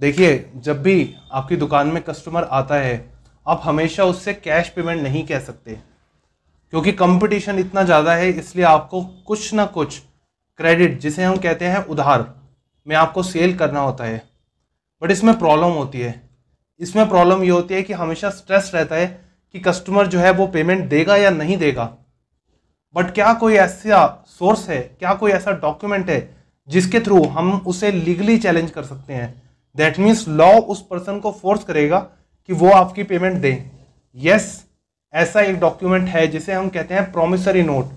देखिए जब भी आपकी दुकान में कस्टमर आता है आप हमेशा उससे कैश पेमेंट नहीं कह सकते क्योंकि कंपटीशन इतना ज़्यादा है इसलिए आपको कुछ ना कुछ क्रेडिट जिसे हम कहते हैं उधार में आपको सेल करना होता है बट इसमें प्रॉब्लम होती है इसमें प्रॉब्लम ये होती है कि हमेशा स्ट्रेस रहता है कि कस्टमर जो है वो पेमेंट देगा या नहीं देगा बट क्या कोई ऐसा सोर्स है क्या कोई ऐसा डॉक्यूमेंट है जिसके थ्रू हम उसे लीगली चैलेंज कर सकते हैं दैट मीन्स लॉ उस पर्सन को फोर्स करेगा कि वो आपकी पेमेंट दें यस ऐसा एक डॉक्यूमेंट है जिसे हम कहते हैं प्रोमिसरी नोट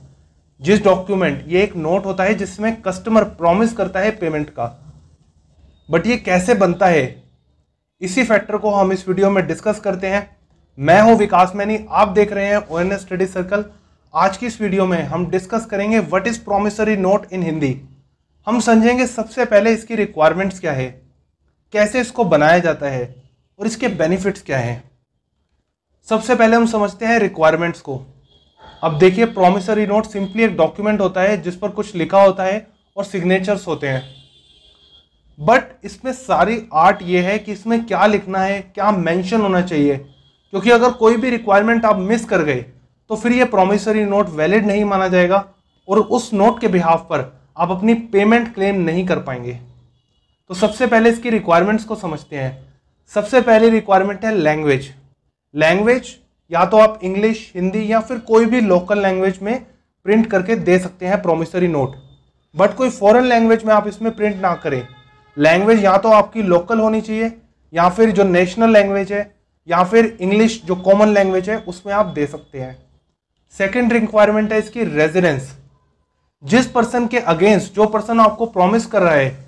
जिस डॉक्यूमेंट ये एक नोट होता है जिसमें कस्टमर प्रॉमिस करता है पेमेंट का बट ये कैसे बनता है इसी फैक्टर को हम इस वीडियो में डिस्कस करते हैं मैं हूं विकास मैनी आप देख रहे हैं ओ एन स्टडी सर्कल आज की इस वीडियो में हम डिस्कस करेंगे what is promissory note in Hindi हम समझेंगे सबसे पहले इसकी रिक्वायरमेंट्स क्या है कैसे इसको बनाया जाता है और इसके बेनिफिट्स क्या हैं सबसे पहले हम समझते हैं रिक्वायरमेंट्स को अब देखिए प्रोमिसरी नोट सिंपली एक डॉक्यूमेंट होता है जिस पर कुछ लिखा होता है और सिग्नेचर्स होते हैं बट इसमें सारी आर्ट ये है कि इसमें क्या लिखना है क्या मेंशन होना चाहिए क्योंकि अगर कोई भी रिक्वायरमेंट आप मिस कर गए तो फिर ये प्रोमिसरी नोट वैलिड नहीं माना जाएगा और उस नोट के बिहाफ पर आप अपनी पेमेंट क्लेम नहीं कर पाएंगे तो सबसे पहले इसकी रिक्वायरमेंट्स को समझते हैं सबसे पहली रिक्वायरमेंट है लैंग्वेज लैंग्वेज या तो आप इंग्लिश हिंदी या फिर कोई भी लोकल लैंग्वेज में प्रिंट करके दे सकते हैं प्रोमिसरी नोट बट कोई फॉरेन लैंग्वेज में आप इसमें प्रिंट ना करें लैंग्वेज या तो आपकी लोकल होनी चाहिए या फिर जो नेशनल लैंग्वेज है या फिर इंग्लिश जो कॉमन लैंग्वेज है उसमें आप दे सकते हैं सेकेंड रिक्वायरमेंट है इसकी रेजिडेंस जिस पर्सन के अगेंस्ट जो पर्सन आपको प्रॉमिस कर रहा है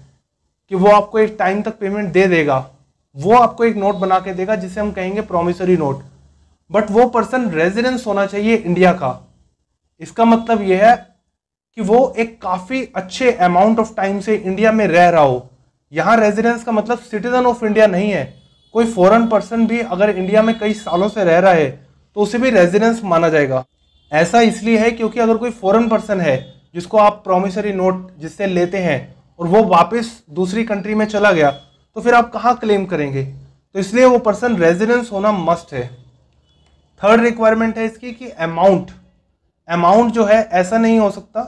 कि वो आपको एक टाइम तक पेमेंट दे देगा वो आपको एक नोट बना के देगा जिसे हम कहेंगे प्रोमिसरी नोट बट वो पर्सन रेजिडेंस होना चाहिए इंडिया का इसका मतलब यह है कि वो एक काफ़ी अच्छे अमाउंट ऑफ टाइम से इंडिया में रह रहा हो यहाँ रेजिडेंस का मतलब सिटीजन ऑफ इंडिया नहीं है कोई फॉरेन पर्सन भी अगर इंडिया में कई सालों से रह रहा है तो उसे भी रेजिडेंस माना जाएगा ऐसा इसलिए है क्योंकि अगर कोई फॉरेन पर्सन है जिसको आप प्रोमिसरी नोट जिससे लेते हैं और वो वापस दूसरी कंट्री में चला गया तो फिर आप कहाँ क्लेम करेंगे तो इसलिए वो पर्सन रेजिडेंस होना मस्ट है थर्ड रिक्वायरमेंट है इसकी कि अमाउंट अमाउंट जो है ऐसा नहीं हो सकता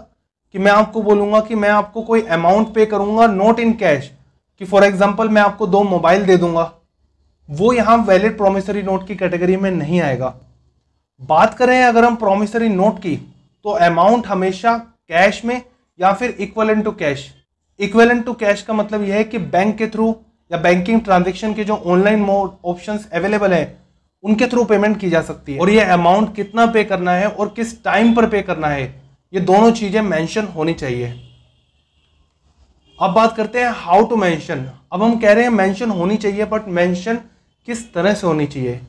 कि मैं आपको बोलूँगा कि मैं आपको कोई अमाउंट पे करूँगा नॉट इन कैश कि फॉर एग्जाम्पल मैं आपको दो मोबाइल दे दूँगा वो यहाँ वैलिड प्रोमिसरी नोट की कैटेगरी में नहीं आएगा बात करें अगर हम प्रोमिसरी नोट की तो अमाउंट हमेशा कैश में या फिर equal to cash equivalent to cash का मतलब यह है कि बैंक के थ्रू या बैंकिंग ट्रांजेक्शन के जो ऑनलाइन मोड ऑप्शन अवेलेबल है उनके थ्रू पेमेंट की जा सकती है और यह अमाउंट कितना पे करना है और किस टाइम पर पे करना है ये दोनों चीज़ें मेंशन होनी चाहिए अब बात करते हैं हाउ टू मेंशन अब हम कह रहे हैं मेंशन होनी चाहिए बट मेंशन किस तरह से होनी चाहिए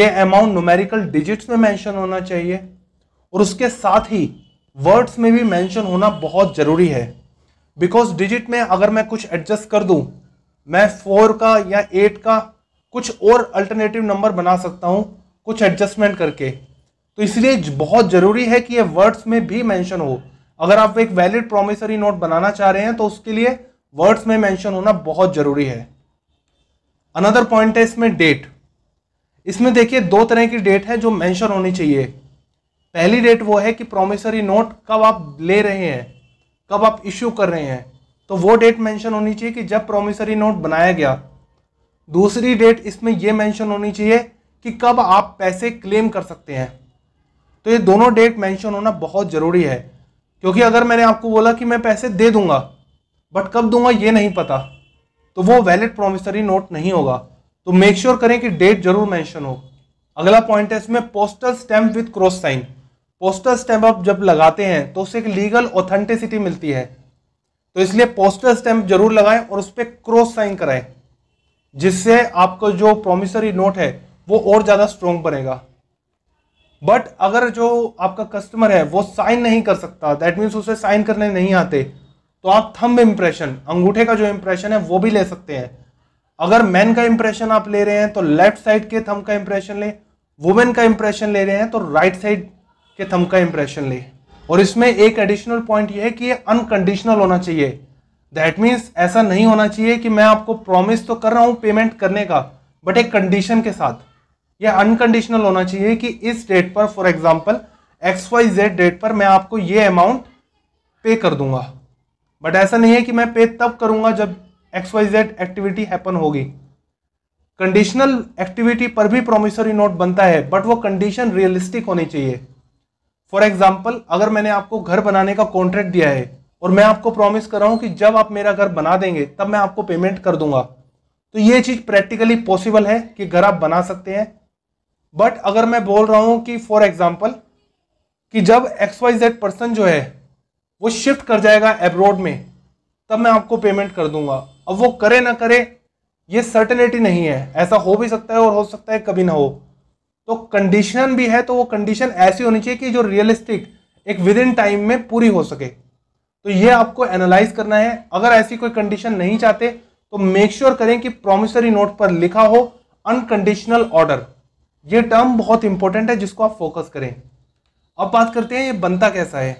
ये अमाउंट न्यूमेरिकल डिजिट्स में मेंशन होना चाहिए और उसके साथ ही वर्ड्स में भी मेंशन होना बहुत ज़रूरी है बिकॉज डिजिट में अगर मैं कुछ एडजस्ट कर दूं मैं फोर का या एट का कुछ और अल्टरनेटिव नंबर बना सकता हूं कुछ एडजस्टमेंट करके तो इसलिए बहुत ज़रूरी है कि ये वर्ड्स में भी मेंशन हो अगर आप एक वैलिड प्रोमिसरी नोट बनाना चाह रहे हैं तो उसके लिए वर्ड्स में मेंशन होना बहुत ज़रूरी है अनदर पॉइंट है इसमें डेट इसमें देखिए दो तरह की डेट है जो मेंशन होनी चाहिए पहली डेट वो है कि प्रोमिसरी नोट कब आप ले रहे हैं कब आप इश्यू कर रहे हैं तो वो डेट मेंशन होनी चाहिए कि जब प्रोमिसरी नोट बनाया गया दूसरी डेट इसमें यह मेंशन होनी चाहिए कि कब आप पैसे क्लेम कर सकते हैं तो ये दोनों डेट मेंशन होना बहुत ज़रूरी है क्योंकि अगर मैंने आपको बोला कि मैं पैसे दे दूंगा बट कब दूंगा ये नहीं पता तो वो वैलिड प्रोमिसरी नोट नहीं होगा तो मेक श्योर sure करें कि डेट जरूर मैंशन हो अगला पॉइंट है इसमें postal stamp with cross sign poster stamp आप जब लगाते हैं तो उससे एक लीगल ऑथेंटिसिटी मिलती है तो इसलिए पोस्टर स्टैम्प जरूर लगाएं और उस पर क्रॉस साइन कराएं जिससे आपको जो प्रोमिसरी नोट है वो और ज़्यादा स्ट्रोंग बनेगा बट अगर जो आपका कस्टमर है वो साइन नहीं कर सकता दैट मीन्स उसे साइन करने नहीं आते तो आप थंब इम्प्रेशन अंगूठे का जो इम्प्रेशन है वो भी ले सकते हैं अगर मैन का इम्प्रेशन आप ले रहे हैं तो लेफ्ट साइड के थंब का इम्प्रेशन लें वुमेन का इम्प्रेशन ले रहे हैं तो राइट right साइड के थम का इंप्रेशन ले और इसमें एक एडिशनल पॉइंट यह है कि ये अनकंडीशनल होना चाहिए दैट मीन्स ऐसा नहीं होना चाहिए कि मैं आपको प्रॉमिस तो कर रहा हूँ पेमेंट करने का बट एक कंडीशन के साथ यह अनकंडीशनल होना चाहिए कि इस डेट पर for example X Y Z date पर मैं आपको ये अमाउंट पे कर दूंगा बट ऐसा नहीं है कि मैं पे तब करूंगा जब X Y Z activity happen होगी कंडीशनल एक्टिविटी पर भी प्रोमिसरी नोट बनता है बट वो कंडीशन रियलिस्टिक होनी चाहिए फॉर एग्जाम्पल अगर मैंने आपको घर बनाने का कॉन्ट्रैक्ट दिया है और मैं आपको प्रॉमिस कर रहा हूँ कि जब आप मेरा घर बना देंगे तब मैं आपको पेमेंट कर दूंगा तो ये चीज़ प्रैक्टिकली पॉसिबल है कि घर आप बना सकते हैं बट अगर मैं बोल रहा हूँ कि फॉर एग्जाम्पल कि जब एक्स वाई जेड पर्सन जो है वो शिफ्ट कर जाएगा एब्रॉड में तब मैं आपको पेमेंट कर दूंगा अब वो करे ना करे ये सर्टेनिटी नहीं है ऐसा हो भी सकता है और हो सकता है कभी ना हो तो कंडीशन भी है तो वो कंडीशन ऐसी होनी चाहिए कि जो रियलिस्टिक एक विद इन टाइम में पूरी हो सके तो ये आपको एनालाइज करना है अगर ऐसी कोई कंडीशन नहीं चाहते तो मेक श्योर sure करें कि प्रोमिसरी नोट पर लिखा हो अनकंडीशनल ऑर्डर ये टर्म बहुत इंपॉर्टेंट है जिसको आप फोकस करें अब बात करते हैं ये बनता कैसा है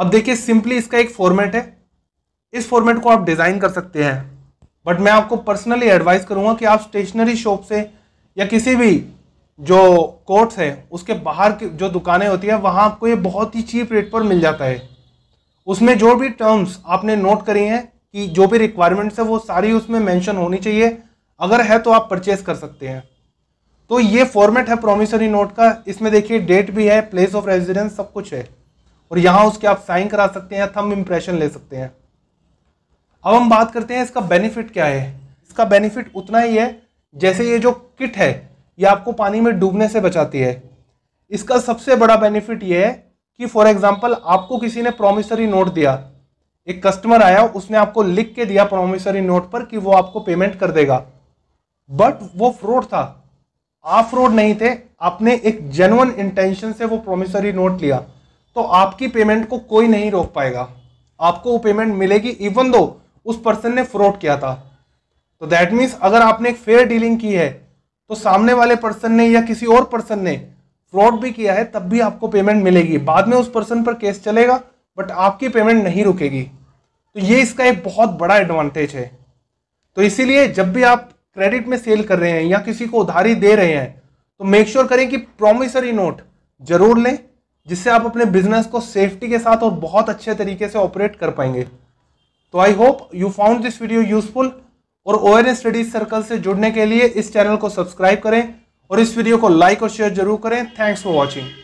अब देखिए सिंपली इसका एक फॉर्मेट है इस फॉर्मेट को आप डिज़ाइन कर सकते हैं बट मैं आपको पर्सनली एडवाइस करूंगा कि आप स्टेशनरी शॉप से या किसी भी जो कोर्ट्स है उसके बाहर की जो दुकानें होती है वहाँ आपको ये बहुत ही चीप रेट पर मिल जाता है उसमें जो भी टर्म्स आपने नोट करी हैं कि जो भी रिक्वायरमेंट्स है वो सारी उसमें मेंशन होनी चाहिए अगर है तो आप परचेस कर सकते हैं तो ये फॉर्मेट है प्रोमिसरी नोट का इसमें देखिए डेट भी है प्लेस ऑफ रेजिडेंस सब कुछ है और यहाँ उसके आप साइन करा सकते हैं थम इम्प्रेशन ले सकते हैं अब हम बात करते हैं इसका बेनिफिट क्या है इसका बेनिफिट उतना ही है जैसे ये जो किट है ये आपको पानी में डूबने से बचाती है इसका सबसे बड़ा बेनिफिट ये है कि फॉर एग्जाम्पल आपको किसी ने प्रोमिसरी नोट दिया एक कस्टमर आया उसने आपको लिख के दिया प्रोमिसरी नोट पर कि वो आपको पेमेंट कर देगा बट वो फ्रॉड था आप फ्रॉड नहीं थे आपने एक जेनुअन इंटेंशन से वो प्रोमिसरी नोट लिया तो आपकी पेमेंट को कोई नहीं रोक पाएगा आपको वो पेमेंट मिलेगी इवन दो उस पर्सन ने फ्रॉड किया था तो दैट मीन्स अगर आपने एक फेयर डीलिंग की है तो सामने वाले पर्सन ने या किसी और पर्सन ने फ्रॉड भी किया है तब भी आपको पेमेंट मिलेगी बाद में उस पर्सन पर केस चलेगा बट आपकी पेमेंट नहीं रुकेगी तो ये इसका एक बहुत बड़ा एडवांटेज है तो इसीलिए जब भी आप क्रेडिट में सेल कर रहे हैं या किसी को उधारी दे रहे हैं तो मेक श्योर sure करें कि प्रोमिसरी नोट जरूर लें जिससे आप अपने बिजनेस को सेफ्टी के साथ और बहुत अच्छे तरीके से ऑपरेट कर पाएंगे तो I hope you found this video useful और ओ एन स्टडीज सर्कल से जुड़ने के लिए इस चैनल को सब्सक्राइब करें और इस वीडियो को लाइक और शेयर जरूर करें थैंक्स फॉर वॉचिंग